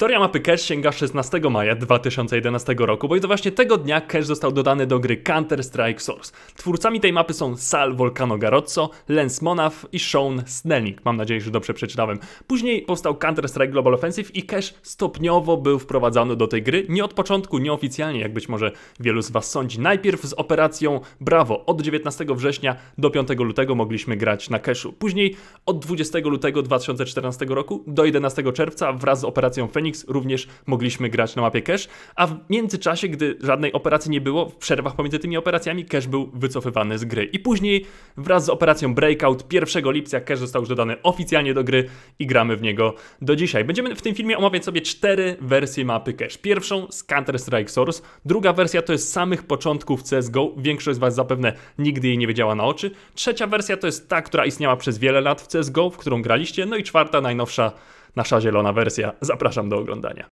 Historia mapy Cash sięga 16 maja 2011 roku, bo i to właśnie tego dnia Cash został dodany do gry Counter-Strike Source. Twórcami tej mapy są Sal Volcano Garozzo, Lens Monaf i Sean Snelling. Mam nadzieję, że dobrze przeczytałem. Później powstał Counter-Strike Global Offensive i Cash stopniowo był wprowadzany do tej gry. Nie od początku, nieoficjalnie, jak być może wielu z Was sądzi. Najpierw z operacją Bravo od 19 września do 5 lutego mogliśmy grać na Cashu. Później od 20 lutego 2014 roku do 11 czerwca wraz z operacją Phoenix również mogliśmy grać na mapie cache, a w międzyczasie, gdy żadnej operacji nie było, w przerwach pomiędzy tymi operacjami cache był wycofywany z gry. I później wraz z operacją Breakout 1 lipca cache został już dodany oficjalnie do gry i gramy w niego do dzisiaj. Będziemy w tym filmie omawiać sobie cztery wersje mapy cache. Pierwszą z Counter-Strike Source, druga wersja to jest samych początków CSGO, większość z Was zapewne nigdy jej nie wiedziała na oczy. Trzecia wersja to jest ta, która istniała przez wiele lat w CSGO, w którą graliście, no i czwarta, najnowsza nasza zielona wersja. Zapraszam do oglądania.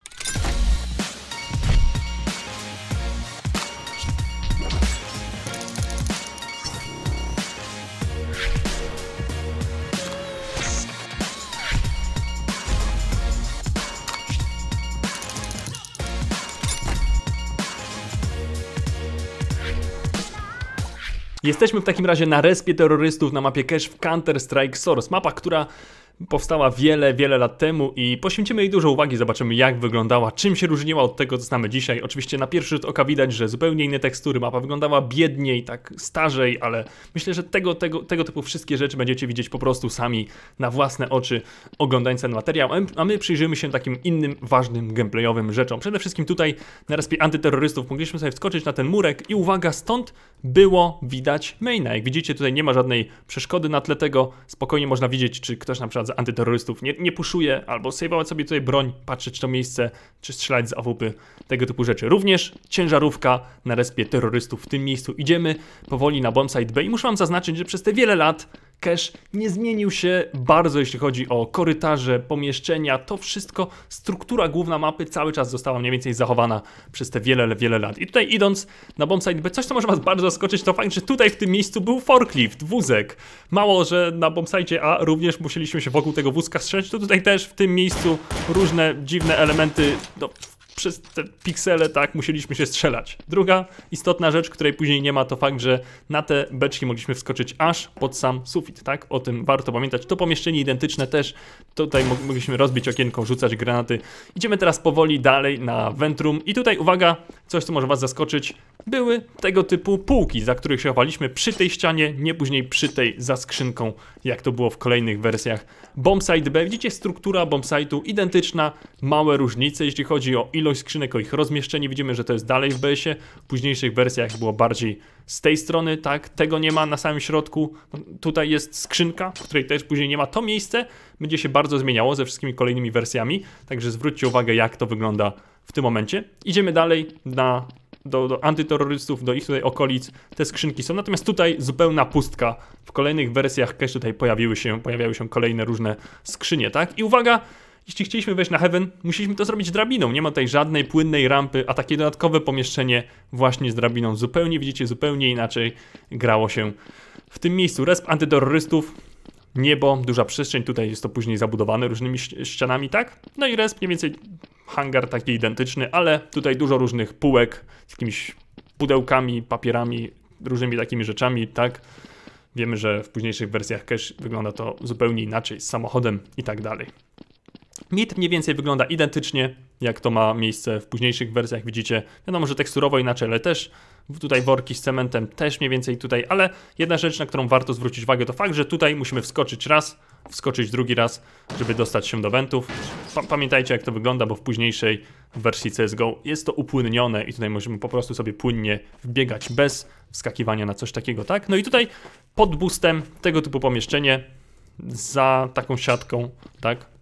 Jesteśmy w takim razie na respie terrorystów na mapie Cache w Counter-Strike Source. Mapa, która Powstała wiele, wiele lat temu i poświęcimy jej dużo uwagi, zobaczymy jak wyglądała, czym się różniła od tego, co znamy dzisiaj. Oczywiście na pierwszy rzut oka widać, że zupełnie inne tekstury, mapa wyglądała biedniej, tak starzej, ale myślę, że tego, tego, tego typu wszystkie rzeczy będziecie widzieć po prostu sami na własne oczy, oglądając ten materiał, a my przyjrzymy się takim innym, ważnym, gameplayowym rzeczom. Przede wszystkim tutaj na respie antyterrorystów mogliśmy sobie wskoczyć na ten murek i uwaga, stąd było widać maina. Jak widzicie, tutaj nie ma żadnej przeszkody na tle tego, spokojnie można widzieć, czy ktoś na przykład za antyterrorystów. Nie, nie puszuje albo sejwować sobie tutaj broń, patrzeć to miejsce, czy strzelać z AWP, tego typu rzeczy. Również ciężarówka na respie terrorystów w tym miejscu. Idziemy powoli na bombsite B i muszę wam zaznaczyć, że przez te wiele lat Cache nie zmienił się bardzo, jeśli chodzi o korytarze, pomieszczenia, to wszystko, struktura główna mapy cały czas została mniej więcej zachowana przez te wiele, wiele lat. I tutaj idąc na bombsite B, coś co może was bardzo zaskoczyć, to fakt, że tutaj w tym miejscu był forklift, wózek. Mało, że na bombsite A również musieliśmy się wokół tego wózka strzelać, to tutaj też w tym miejscu różne dziwne elementy, no, przez te piksele tak musieliśmy się strzelać. Druga istotna rzecz, której później nie ma, to fakt, że na te beczki mogliśmy wskoczyć aż pod sam sufit, tak? O tym warto pamiętać. To pomieszczenie identyczne też, tutaj mogliśmy rozbić okienko, rzucać granaty. Idziemy teraz powoli dalej na Ventrum i tutaj uwaga, coś co może was zaskoczyć, były tego typu półki, za których się chowaliśmy przy tej ścianie, nie później przy tej za skrzynką, jak to było w kolejnych wersjach Bombsite B. Widzicie, struktura bombsite'u identyczna, małe różnice, jeśli chodzi o ilość skrzynek, o ich rozmieszczenie. Widzimy, że to jest dalej w BS-ie, w późniejszych wersjach było bardziej z tej strony, tak, tego nie ma na samym środku. Tutaj jest skrzynka, w której też później nie ma. To miejsce będzie się bardzo zmieniało ze wszystkimi kolejnymi wersjami, także zwróćcie uwagę, jak to wygląda w tym momencie. Idziemy dalej na do, do antyterrorystów, do ich tutaj okolic, te skrzynki są. Natomiast tutaj zupełna pustka. W kolejnych wersjach cache tutaj pojawiły się, pojawiały się kolejne różne skrzynie, tak? I uwaga, jeśli chcieliśmy wejść na Heaven, musieliśmy to zrobić drabiną. Nie ma tutaj żadnej płynnej rampy, a takie dodatkowe pomieszczenie właśnie z drabiną. Zupełnie, widzicie, zupełnie inaczej grało się w tym miejscu. Resp antyterrorystów niebo, duża przestrzeń, tutaj jest to później zabudowane różnymi ścianami, tak? No i resp mniej więcej hangar taki identyczny, ale tutaj dużo różnych półek z jakimiś pudełkami, papierami, różnymi takimi rzeczami, tak? Wiemy, że w późniejszych wersjach też wygląda to zupełnie inaczej z samochodem i tak dalej. Mit mniej więcej wygląda identycznie, jak to ma miejsce w późniejszych wersjach, widzicie. Wiadomo, że teksturowo inaczej, ale też tutaj worki z cementem też mniej więcej tutaj, ale jedna rzecz, na którą warto zwrócić uwagę, to fakt, że tutaj musimy wskoczyć raz, wskoczyć drugi raz, żeby dostać się do wentów. pamiętajcie, jak to wygląda, bo w późniejszej wersji CSGO jest to upłynnione i tutaj możemy po prostu sobie płynnie wbiegać bez wskakiwania na coś takiego, tak? No i tutaj pod boostem tego typu pomieszczenie za taką siatką, tak?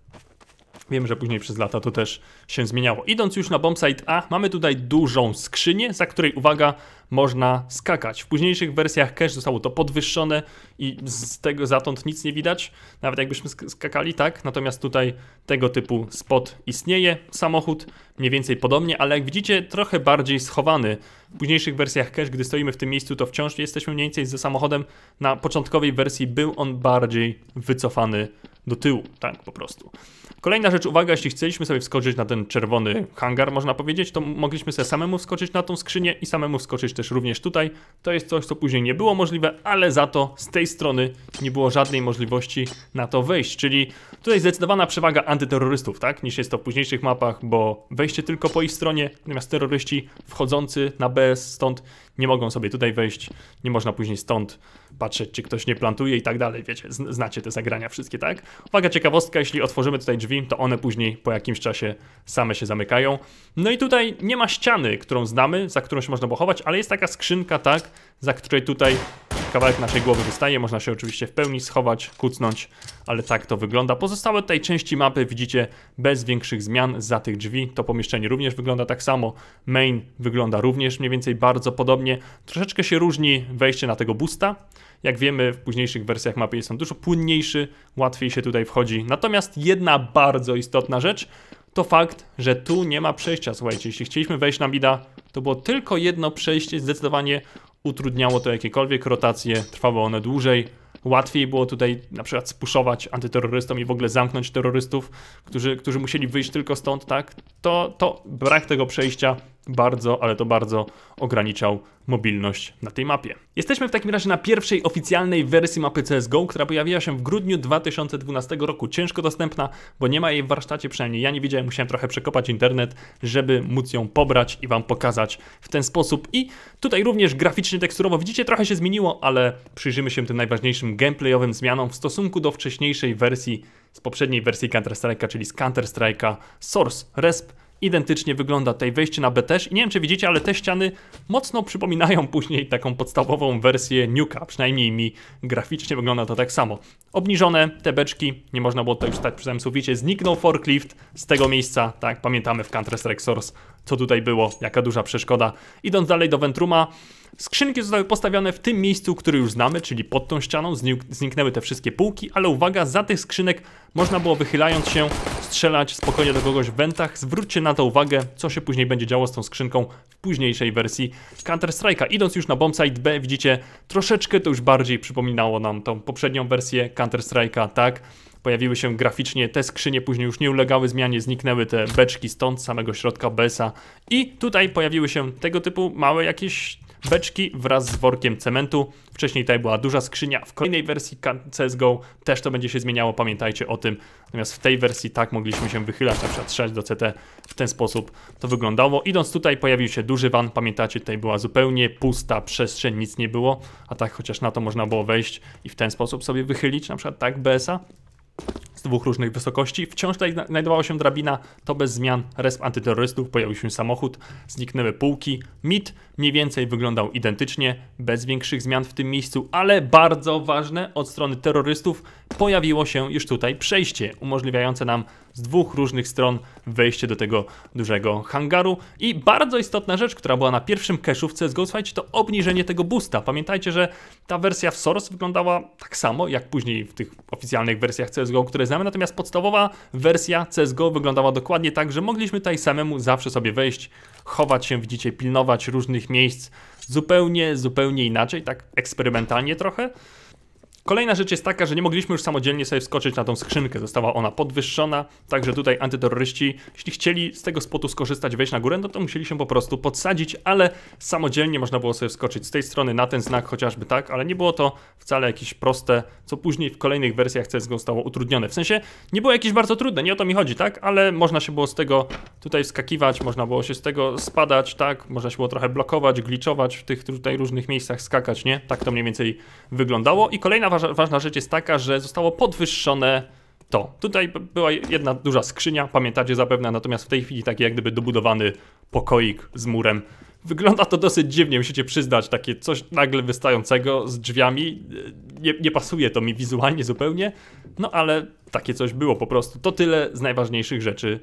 Wiem, że później przez lata to też się zmieniało. Idąc już na bombsite A, mamy tutaj dużą skrzynię, za której, uwaga, można skakać. W późniejszych wersjach cache zostało to podwyższone i z tego zatąd nic nie widać, nawet jakbyśmy skakali, tak? Natomiast tutaj tego typu spot istnieje. Samochód mniej więcej podobnie, ale jak widzicie, trochę bardziej schowany. W późniejszych wersjach cache, gdy stoimy w tym miejscu, to wciąż jesteśmy mniej więcej ze samochodem. Na początkowej wersji był on bardziej wycofany do tyłu, tak po prostu. Kolejna rzecz, uwaga, jeśli chcieliśmy sobie wskoczyć na ten czerwony hangar, można powiedzieć, to mogliśmy sobie samemu wskoczyć na tą skrzynię i samemu wskoczyć też również tutaj. To jest coś, co później nie było możliwe, ale za to z tej strony nie było żadnej możliwości na to wejść, czyli tutaj zdecydowana przewaga antyterrorystów, tak, niż jest to w późniejszych mapach, bo wejście tylko po ich stronie, natomiast terroryści wchodzący na BS stąd nie mogą sobie tutaj wejść, nie można później stąd patrzeć, czy ktoś nie plantuje i tak dalej, wiecie, znacie te zagrania wszystkie, tak? Uwaga, ciekawostka, jeśli otworzymy tutaj drzwi, to one później po jakimś czasie same się zamykają. No i tutaj nie ma ściany, którą znamy, za którą się można pochować, ale jest taka skrzynka, tak, za której tutaj kawałek naszej głowy wystaje, można się oczywiście w pełni schować, kucnąć, ale tak to wygląda. Pozostałe tej części mapy widzicie bez większych zmian za tych drzwi. To pomieszczenie również wygląda tak samo, main wygląda również mniej więcej bardzo podobnie. Troszeczkę się różni wejście na tego busta. Jak wiemy, w późniejszych wersjach mapy jest on dużo płynniejszy, łatwiej się tutaj wchodzi. Natomiast jedna bardzo istotna rzecz, to fakt, że tu nie ma przejścia. Słuchajcie, jeśli chcieliśmy wejść na Mida, to było tylko jedno przejście, zdecydowanie utrudniało to jakiekolwiek rotacje, trwały one dłużej. Łatwiej było tutaj na przykład spuszować antyterrorystom i w ogóle zamknąć terrorystów, którzy, którzy musieli wyjść tylko stąd, tak? to, to brak tego przejścia bardzo, ale to bardzo ograniczał mobilność na tej mapie. Jesteśmy w takim razie na pierwszej oficjalnej wersji mapy CSGO, która pojawiła się w grudniu 2012 roku. Ciężko dostępna, bo nie ma jej w warsztacie, przynajmniej ja nie widziałem, musiałem trochę przekopać internet, żeby móc ją pobrać i wam pokazać w ten sposób. I tutaj również graficznie, teksturowo, widzicie, trochę się zmieniło, ale przyjrzymy się tym najważniejszym gameplayowym zmianom w stosunku do wcześniejszej wersji z poprzedniej wersji Counter-Strike'a, czyli z Counter-Strike'a Source Resp. Identycznie wygląda tutaj wejście na B też i nie wiem czy widzicie, ale te ściany mocno przypominają później taką podstawową wersję Nuka, przynajmniej mi graficznie wygląda to tak samo. Obniżone te beczki, nie można było tutaj wstać przy samym suficie, zniknął forklift z tego miejsca, tak pamiętamy w Counter-Strike Source co tutaj było, jaka duża przeszkoda. Idąc dalej do Ventruma, Skrzynki zostały postawione w tym miejscu, które już znamy, czyli pod tą ścianą. Zniknęły te wszystkie półki, ale uwaga, za tych skrzynek można było wychylając się strzelać spokojnie do kogoś w wentach. Zwróćcie na to uwagę, co się później będzie działo z tą skrzynką w późniejszej wersji Counter-Strike'a. Idąc już na bombsite B, widzicie, troszeczkę to już bardziej przypominało nam tą poprzednią wersję Counter-Strike'a, tak? pojawiły się graficznie, te skrzynie później już nie ulegały zmianie, zniknęły te beczki stąd, samego środka BESA i tutaj pojawiły się tego typu małe jakieś beczki wraz z workiem cementu. Wcześniej tutaj była duża skrzynia. W kolejnej wersji CSGO też to będzie się zmieniało, pamiętajcie o tym. Natomiast w tej wersji tak mogliśmy się wychylać, na przykład strzelać do CT. W ten sposób to wyglądało. Idąc tutaj pojawił się duży van, pamiętacie, tutaj była zupełnie pusta przestrzeń, nic nie było. A tak chociaż na to można było wejść i w ten sposób sobie wychylić, na przykład tak BSA z dwóch różnych wysokości. Wciąż tutaj znajdowała się drabina, to bez zmian. Resp antyterrorystów, pojawił się samochód, zniknęły półki. Mit mniej więcej wyglądał identycznie, bez większych zmian w tym miejscu, ale bardzo ważne od strony terrorystów pojawiło się już tutaj przejście umożliwiające nam z dwóch różnych stron wejście do tego dużego hangaru. I bardzo istotna rzecz, która była na pierwszym cache'u w CSGO, słuchajcie, to obniżenie tego boosta. Pamiętajcie, że ta wersja w Source wyglądała tak samo, jak później w tych oficjalnych wersjach CSGO, które znamy, natomiast podstawowa wersja CSGO wyglądała dokładnie tak, że mogliśmy tutaj samemu zawsze sobie wejść, chować się, widzicie, pilnować różnych miejsc zupełnie, zupełnie inaczej, tak eksperymentalnie trochę. Kolejna rzecz jest taka, że nie mogliśmy już samodzielnie sobie wskoczyć na tą skrzynkę. Została ona podwyższona, także tutaj antyterroryści, jeśli chcieli z tego spotu skorzystać, wejść na górę, no to musieli się po prostu podsadzić, ale samodzielnie można było sobie wskoczyć z tej strony na ten znak chociażby tak, ale nie było to wcale jakieś proste, co później w kolejnych wersjach CSGO zostało utrudnione. W sensie nie było jakieś bardzo trudne, nie o to mi chodzi, tak, ale można się było z tego tutaj wskakiwać, można było się z tego spadać, tak, można się było trochę blokować, gliczować w tych tutaj różnych miejscach, skakać, nie? Tak to mniej więcej wyglądało. I kolejna ważna, rzecz jest taka, że zostało podwyższone to. Tutaj była jedna duża skrzynia, pamiętacie zapewne, natomiast w tej chwili taki jak gdyby dobudowany pokoik z murem. Wygląda to dosyć dziwnie, musicie przyznać, takie coś nagle wystającego z drzwiami. E, nie, nie pasuje to mi wizualnie zupełnie, no ale takie coś było po prostu. To tyle z najważniejszych rzeczy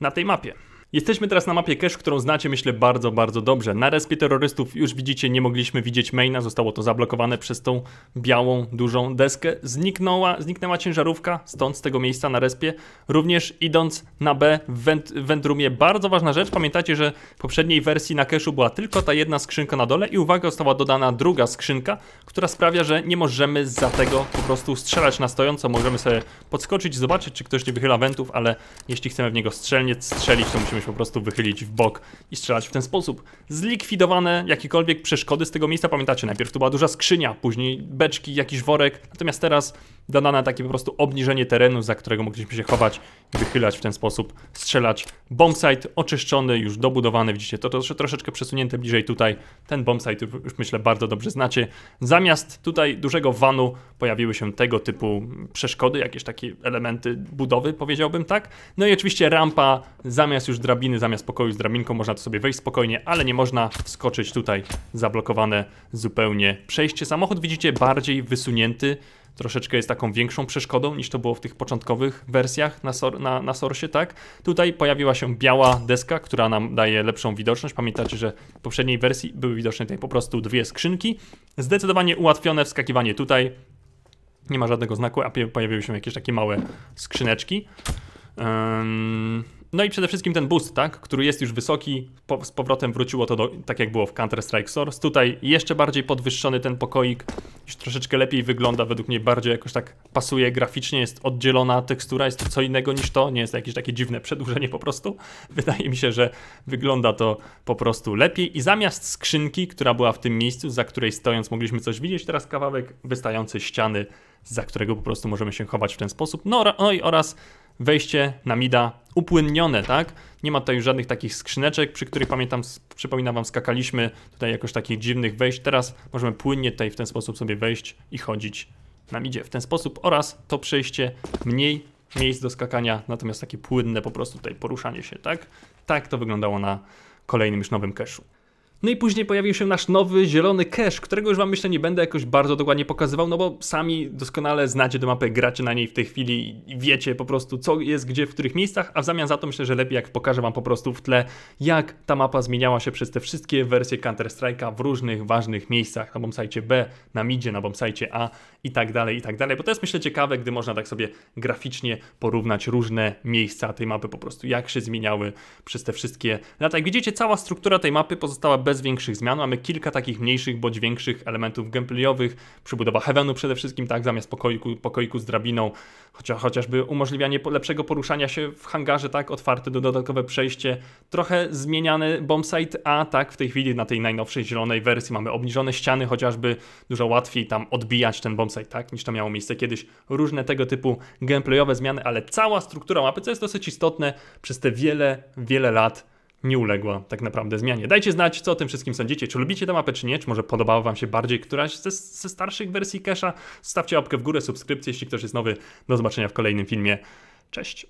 na tej mapie. Jesteśmy teraz na mapie cache, którą znacie myślę bardzo, bardzo dobrze. Na respie terrorystów już widzicie, nie mogliśmy widzieć maina, zostało to zablokowane przez tą białą, dużą deskę. Zniknęła, zniknęła ciężarówka, stąd z tego miejsca na respie. Również idąc na B w, w wendrumie, bardzo ważna rzecz, pamiętacie, że w poprzedniej wersji na cache'u była tylko ta jedna skrzynka na dole i uwaga, została dodana druga skrzynka, która sprawia, że nie możemy za tego po prostu strzelać na stojąco, możemy sobie podskoczyć, zobaczyć, czy ktoś nie wychyla wentów, ale jeśli chcemy w niego strzelnieć, strzelić, to musimy po prostu wychylić w bok i strzelać w ten sposób. Zlikwidowane jakiekolwiek przeszkody z tego miejsca, pamiętacie, najpierw to była duża skrzynia, później beczki, jakiś worek, natomiast teraz dana na takie po prostu obniżenie terenu, za którego mogliśmy się chować, wychylać w ten sposób, strzelać. Bombsite oczyszczony, już dobudowany, widzicie, to, to troszeczkę przesunięte bliżej tutaj. Ten bombsite już myślę bardzo dobrze znacie. Zamiast tutaj dużego vanu pojawiły się tego typu przeszkody, jakieś takie elementy budowy, powiedziałbym tak. No i oczywiście rampa, zamiast już drabiny, zamiast pokoju z drabinką, można tu sobie wejść spokojnie, ale nie można wskoczyć tutaj, zablokowane zupełnie przejście. Samochód widzicie bardziej wysunięty, troszeczkę jest taką większą przeszkodą niż to było w tych początkowych wersjach na, sor, na, na tak? Tutaj pojawiła się biała deska, która nam daje lepszą widoczność. Pamiętacie, że w poprzedniej wersji były widoczne tutaj po prostu dwie skrzynki. Zdecydowanie ułatwione wskakiwanie tutaj. Nie ma żadnego znaku, a pojawiły się jakieś takie małe skrzyneczki. No i przede wszystkim ten boost, tak, który jest już wysoki, po, z powrotem wróciło to do, tak jak było w Counter-Strike Source. Tutaj jeszcze bardziej podwyższony ten pokoik, już troszeczkę lepiej wygląda, według mnie bardziej jakoś tak pasuje graficznie, jest oddzielona tekstura, jest to co innego niż to, nie jest to jakieś takie dziwne przedłużenie po prostu. Wydaje mi się, że wygląda to po prostu lepiej i zamiast skrzynki, która była w tym miejscu, za której stojąc mogliśmy coś widzieć, teraz kawałek wystający ściany, za którego po prostu możemy się chować w ten sposób. No, no i oraz wejście na mida upłynnione, tak? Nie ma tutaj już żadnych takich skrzyneczek, przy których pamiętam, przypominam wam, skakaliśmy tutaj jakoś takich dziwnych wejść. Teraz możemy płynnie tutaj w ten sposób sobie wejść i chodzić na midzie w ten sposób oraz to przejście mniej miejsc do skakania, natomiast takie płynne po prostu tutaj poruszanie się, tak? Tak to wyglądało na kolejnym już nowym cache'u. No i później pojawił się nasz nowy zielony cache, którego już wam myślę nie będę jakoś bardzo dokładnie pokazywał, no bo sami doskonale znacie tę mapę, gracie na niej w tej chwili i wiecie po prostu co jest gdzie, w których miejscach, a w zamian za to myślę, że lepiej jak pokażę wam po prostu w tle jak ta mapa zmieniała się przez te wszystkie wersje Counter-Strike'a w różnych ważnych miejscach, na bombsajcie B, na midzie, na bombsajcie A i tak dalej, i tak dalej, bo to jest myślę ciekawe, gdy można tak sobie graficznie porównać różne miejsca tej mapy po prostu, jak się zmieniały przez te wszystkie lata. Jak widzicie cała struktura tej mapy pozostała bez bez większych zmian. Mamy kilka takich mniejszych bądź większych elementów gameplayowych. Przybudowa heavenu przede wszystkim, tak, zamiast pokoiku, pokoiku z drabiną, chociaż, chociażby umożliwianie lepszego poruszania się w hangarze, tak, otwarte do dodatkowe przejście. Trochę zmieniany bombsite A, tak, w tej chwili na tej najnowszej zielonej wersji mamy obniżone ściany, chociażby dużo łatwiej tam odbijać ten bombsite, tak, niż to miało miejsce kiedyś. Różne tego typu gameplayowe zmiany, ale cała struktura mapy, co jest dosyć istotne, przez te wiele, wiele lat nie uległa tak naprawdę zmianie. Dajcie znać, co o tym wszystkim sądzicie. Czy lubicie tę mapę, czy nie? Czy może podobała Wam się bardziej któraś ze, ze starszych wersji Kesha? Stawcie łapkę w górę, subskrypcję, jeśli ktoś jest nowy. Do zobaczenia w kolejnym filmie. Cześć!